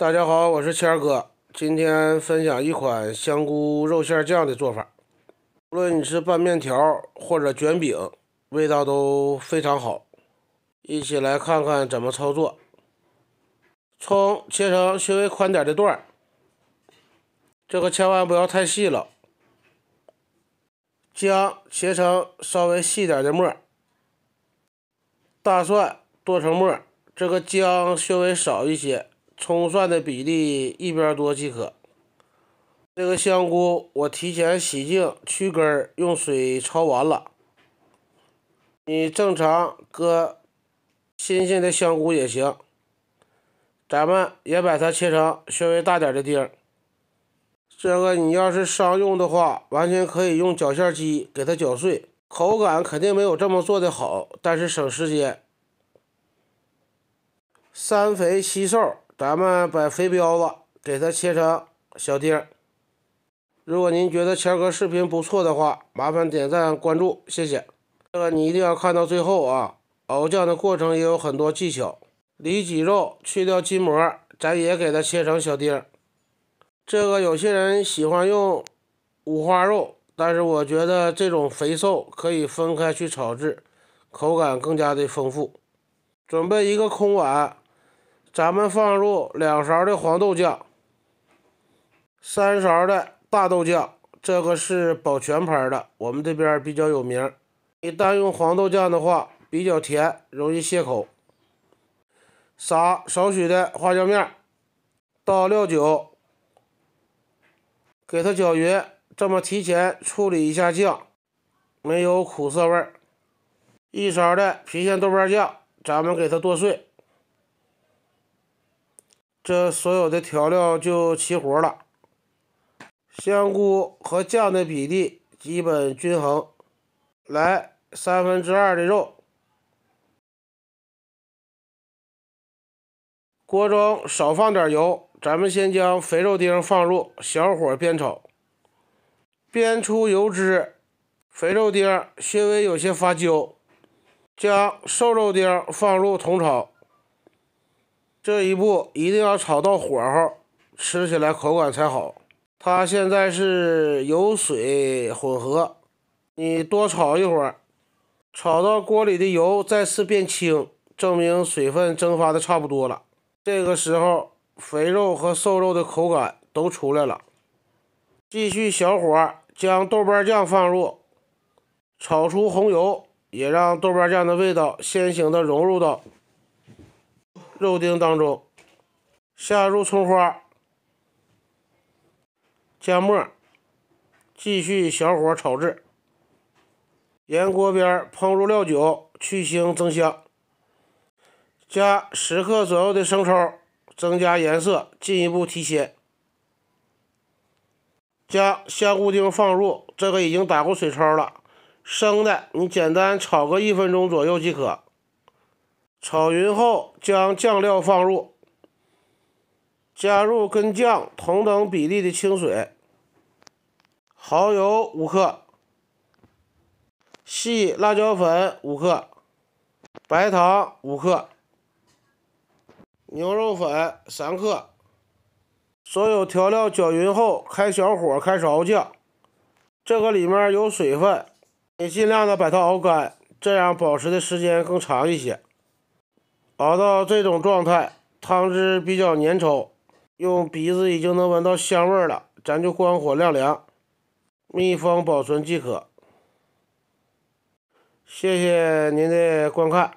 大家好，我是谦哥，今天分享一款香菇肉馅酱的做法。无论你是拌面条或者卷饼，味道都非常好。一起来看看怎么操作。葱切成稍微宽点的段儿，这个千万不要太细了。姜切成稍微细点的末大蒜剁成末这个姜稍微少一些。葱蒜的比例一边多即可。这个香菇我提前洗净去根用水焯完了。你正常搁新鲜的香菇也行。咱们也把它切成稍微大点的丁儿。这个你要是商用的话，完全可以用绞馅机给它绞碎，口感肯定没有这么做的好，但是省时间。三肥七瘦。咱们把肥膘子给它切成小丁。如果您觉得强哥视频不错的话，麻烦点赞关注，谢谢。这个你一定要看到最后啊！熬酱的过程也有很多技巧。里脊肉去掉筋膜，咱也给它切成小丁。这个有些人喜欢用五花肉，但是我觉得这种肥瘦可以分开去炒制，口感更加的丰富。准备一个空碗。咱们放入两勺的黄豆酱，三勺的大豆酱，这个是保全牌的，我们这边比较有名。你单用黄豆酱的话，比较甜，容易泄口。撒少许的花椒面，倒料酒，给它搅匀。这么提前处理一下酱，没有苦涩味儿。一勺的郫县豆瓣酱，咱们给它剁碎。这所有的调料就齐活了，香菇和酱的比例基本均衡。来三分之二的肉，锅中少放点油，咱们先将肥肉丁放入，小火煸炒，煸出油脂，肥肉丁稍微有些发焦，将瘦肉丁放入同炒。这一步一定要炒到火候，吃起来口感才好。它现在是油水混合，你多炒一会儿，炒到锅里的油再次变清，证明水分蒸发的差不多了。这个时候，肥肉和瘦肉的口感都出来了。继续小火，将豆瓣酱放入，炒出红油，也让豆瓣酱的味道先行的融入到。肉丁当中下入葱花、姜末，继续小火炒制。沿锅边烹入料酒去腥增香，加十克左右的生抽增加颜色，进一步提鲜。将香菇丁放入，这个已经打过水焯了，生的，你简单炒个一分钟左右即可。炒匀后，将酱料放入，加入跟酱同等比例的清水，蚝油五克，细辣椒粉五克，白糖五克，牛肉粉三克。所有调料搅匀后，开小火开始熬酱。这个里面有水分，你尽量的把它熬干，这样保持的时间更长一些。熬到这种状态，汤汁比较粘稠，用鼻子已经能闻到香味了，咱就关火晾凉，密封保存即可。谢谢您的观看。